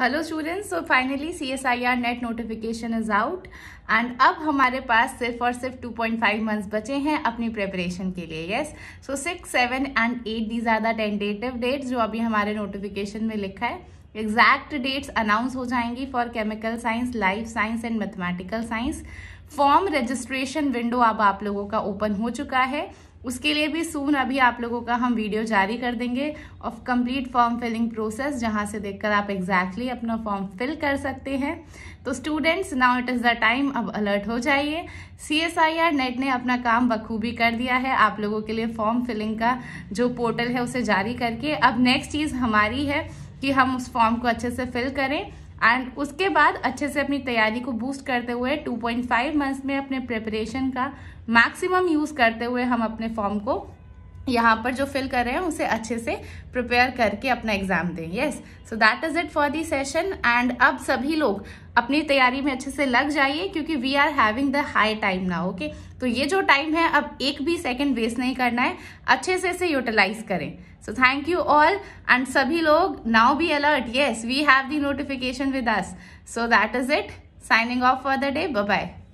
hello students so finally C S I R NET notification is out and अब हमारे पास सिर्फ और सिर्फ 2.5 मंथ्स बचे हैं अपनी प्रेपरेशन के लिए yes so six seven and eight the ज़्यादा टेंटेटिव डेट्स जो अभी हमारे नोटिफिकेशन में लिखा है एग्जैक्ट डेट्स अनाउंस हो जाएंगी for chemical science life science and mathematical science form registration window अब आप लोगों का ओपन हो चुका है उसके लिए भी सून अभी आप लोगों का हम वीडियो जारी कर देंगे of complete form filling process जहाँ से देखकर आप एग्जैक्टली exactly अपना फॉर्म फिल कर सकते हैं तो students now it is the time अब अलर्ट हो जाइए C S I R NET ने अपना काम बखूबी कर दिया है आप लोगों के लिए फॉर्म फिलिंग का जो पोर्टल है उसे जारी करके अब नेक्स्ट चीज़ हमारी है कि हम उस फॉर्म को अच्छे से फिल करें एंड उसके बाद अच्छे से अपनी तैयारी को बूस्ट करते हुए 2.5 मंथ्स में अपने प्रिपरेशन का मैक्सिमम यूज़ करते हुए हम अपने फॉर्म को यहाँ पर जो फिल कर रहे हैं उसे अच्छे से प्रिपेयर करके अपना एग्जाम दें yes so that is it for the session and अब सभी लोग अपनी तैयारी में अच्छे से लग जाइए क्योंकि we are having the high time ना ओके तो ये जो टाइम है अब एक भी सेकंड वेस्ट नहीं करना है अच्छे से इसे यूटिलाइज करें so thank you all and सभी लोग now be alert yes we have the notification with us so that is it signing off for the day bye